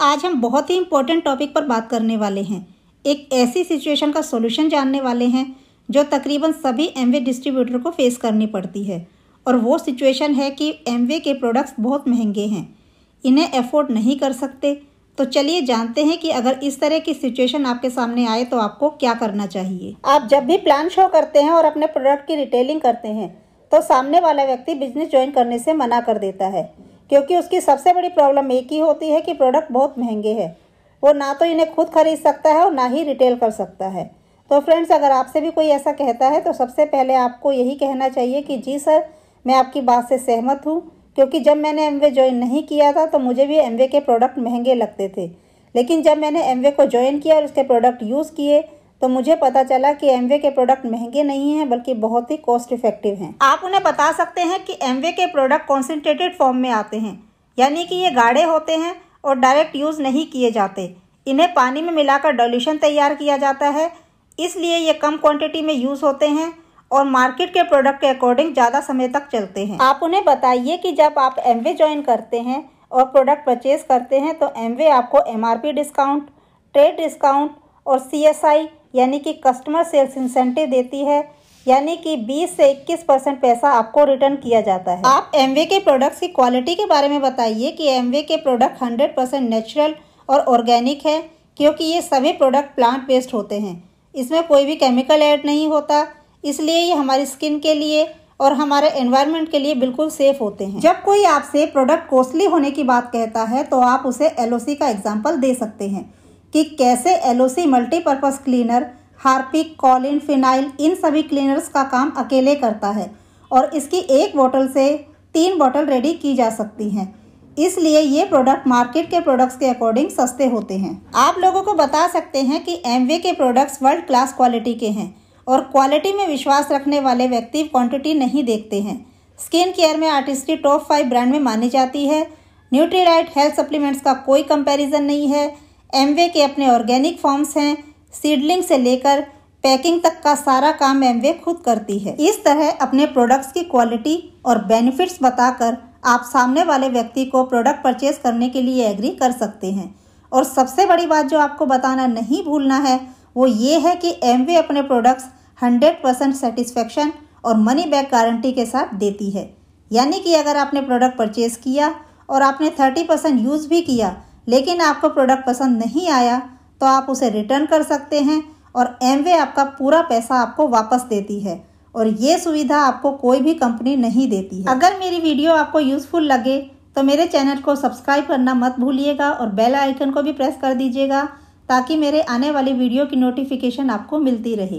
आज हम बहुत ही इंपॉर्टेंट टॉपिक पर बात करने वाले हैं एक ऐसी सिचुएशन का सोल्यूशन जानने वाले हैं जो तकरीबन सभी एम डिस्ट्रीब्यूटर को फेस करनी पड़ती है और वो सिचुएशन है कि एम के प्रोडक्ट्स बहुत महंगे हैं इन्हें अफोर्ड नहीं कर सकते तो चलिए जानते हैं कि अगर इस तरह की सिचुएशन आपके सामने आए तो आपको क्या करना चाहिए आप जब भी प्लान शो करते हैं और अपने प्रोडक्ट की रिटेलिंग करते हैं तो सामने वाला व्यक्ति बिजनेस ज्वाइन करने से मना कर देता है क्योंकि उसकी सबसे बड़ी प्रॉब्लम एक ही होती है कि प्रोडक्ट बहुत महंगे हैं वो ना तो इन्हें खुद खरीद सकता है और ना ही रिटेल कर सकता है तो फ्रेंड्स अगर आपसे भी कोई ऐसा कहता है तो सबसे पहले आपको यही कहना चाहिए कि जी सर मैं आपकी बात से सहमत हूँ क्योंकि जब मैंने एम ज्वाइन नहीं किया था तो मुझे भी एम के प्रोडक्ट महंगे लगते थे लेकिन जब मैंने एम को ज्वाइन किया और उसके प्रोडक्ट यूज़ किए तो मुझे पता चला कि एमवे के प्रोडक्ट महंगे नहीं हैं बल्कि बहुत ही कॉस्ट इफेक्टिव हैं आप उन्हें बता सकते हैं कि एमवे के प्रोडक्ट कॉन्सेंट्रेटेड फॉर्म में आते हैं यानी कि ये गाढ़े होते हैं और डायरेक्ट यूज़ नहीं किए जाते इन्हें पानी में मिलाकर डोल्यूशन तैयार किया जाता है इसलिए ये कम क्वान्टिटी में यूज़ होते हैं और मार्केट के प्रोडक्ट के अकॉर्डिंग ज़्यादा समय तक चलते हैं आप उन्हें बताइए कि जब आप एम ज्वाइन करते हैं और प्रोडक्ट परचेज करते हैं तो एम आपको एम डिस्काउंट ट्रेड डिस्काउंट और सी यानी कि कस्टमर सेल्स इंसेंटिव देती है यानी कि 20 से 21 परसेंट पैसा आपको रिटर्न किया जाता है आप एम के प्रोडक्ट्स की क्वालिटी के बारे में बताइए कि एम के प्रोडक्ट 100 परसेंट नेचुरल और ऑर्गेनिक है क्योंकि ये सभी प्रोडक्ट प्लांट बेस्ड होते हैं इसमें कोई भी केमिकल ऐड नहीं होता इसलिए ये हमारी स्किन के लिए और हमारे एनवायरमेंट के लिए बिल्कुल सेफ होते हैं जब कोई आपसे प्रोडक्ट कॉस्टली होने की बात कहता है तो आप उसे एलओसी का एग्जाम्पल दे सकते हैं कि कैसे LOC multipurpose cleaner Harpic Colin phenyl इन सभी क्लीनर्स का काम अकेले करता है और इसकी एक बोतल से तीन बोतल रेडी की जा सकती हैं इसलिए ये प्रोडक्ट मार्केट के प्रोडक्ट्स के अकॉर्डिंग सस्ते होते हैं आप लोगों को बता सकते हैं कि एम के प्रोडक्ट्स वर्ल्ड क्लास क्वालिटी के हैं और क्वालिटी में विश्वास रखने वाले व्यक्ति क्वांटिटी नहीं देखते हैं स्किन केयर में आर्टिस्ट्री टॉप फाइव ब्रांड में मानी जाती है न्यूट्रीडाइट हेल्थ सप्लीमेंट्स का कोई कंपैरिजन नहीं है एमवे के अपने ऑर्गेनिक फॉर्म्स हैं सीडलिंग से लेकर पैकिंग तक का सारा काम एमवे खुद करती है इस तरह अपने प्रोडक्ट्स की क्वालिटी और बेनिफिट्स बताकर आप सामने वाले व्यक्ति को प्रोडक्ट परचेज करने के लिए एग्री कर सकते हैं और सबसे बड़ी बात जो आपको बताना नहीं भूलना है वो ये है कि एम अपने प्रोडक्ट्स हंड्रेड परसेंट सेटिस्फेक्शन और मनी बैक गारंटी के साथ देती है यानी कि अगर आपने प्रोडक्ट परचेज किया और आपने थर्टी परसेंट यूज़ भी किया लेकिन आपको प्रोडक्ट पसंद नहीं आया तो आप उसे रिटर्न कर सकते हैं और एम आपका पूरा पैसा आपको वापस देती है और ये सुविधा आपको कोई भी कंपनी नहीं देती है अगर मेरी वीडियो आपको यूज़फुल लगे तो मेरे चैनल को सब्सक्राइब करना मत भूलिएगा और बेल आइकन को भी प्रेस कर दीजिएगा ताकि मेरे आने वाली वीडियो की नोटिफिकेशन आपको मिलती रहे